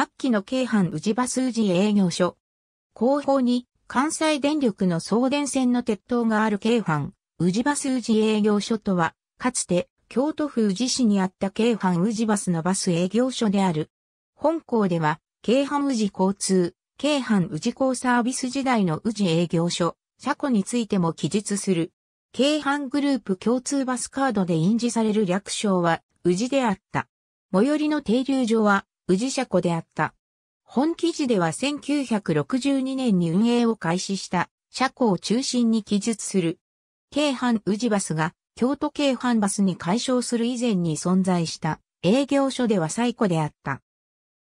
末期の京阪宇治場数字営業所。後方に関西電力の送電線の鉄塔がある京阪宇治場数字営業所とは、かつて京都府宇治市にあった京阪宇治バスのバス営業所である。本校では、京阪宇治交通、京阪宇治港サービス時代の宇治営業所、車庫についても記述する。京阪グループ共通バスカードで印字される略称は、宇治であった。最寄りの停留所は、治車庫であった。本記事では1962年に運営を開始した車庫を中心に記述する。京阪宇治バスが京都京阪バスに解消する以前に存在した営業所では最古であった。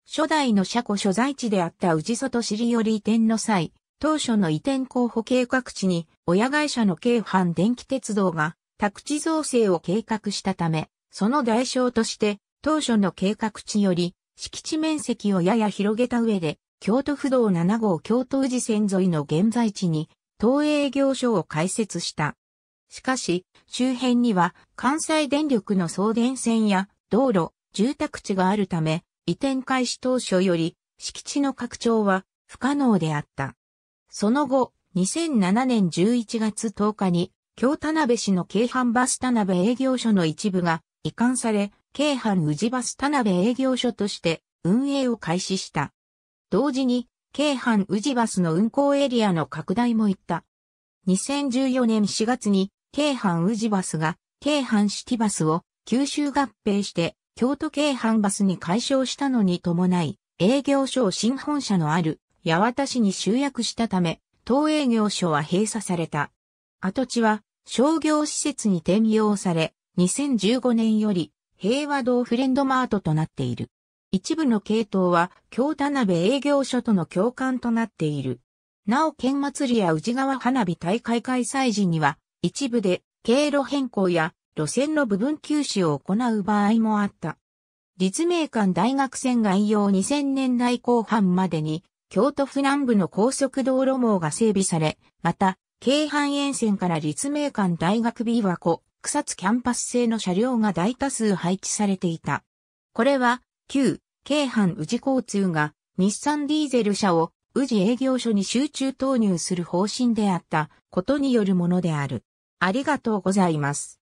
初代の車庫所在地であった宇治外尻より移転の際、当初の移転候補計画地に親会社の京阪電気鉄道が宅地造成を計画したため、その代償として当初の計画地より敷地面積をやや広げた上で、京都府道7号京都宇治線沿いの現在地に、東営業所を開設した。しかし、周辺には関西電力の送電線や道路、住宅地があるため、移転開始当初より敷地の拡張は不可能であった。その後、2007年11月10日に、京田辺市の京阪バス田辺営業所の一部が移管され、京阪宇治バス田辺営業所として運営を開始した。同時に、京阪宇治バスの運行エリアの拡大も行った。2014年4月に、京阪宇治バスが、京阪シティバスを九州合併して、京都京阪バスに解消したのに伴い、営業所を新本社のある八幡市に集約したため、当営業所は閉鎖された。跡地は商業施設に転用され、2015年より平和堂フレンドマートとなっている。一部の系統は、京田辺営業所との共感となっている。なお県祭りや宇治川花火大会開催時には、一部で経路変更や路線の部分休止を行う場合もあった。立命館大学線概要2000年代後半までに、京都府南部の高速道路網が整備され、また、京阪沿線から立命館大学琵琶湖、草津キャンパス製の車両が大多数配置されていた。これは、旧、京阪宇治交通が日産ディーゼル車を宇治営業所に集中投入する方針であったことによるものである。ありがとうございます。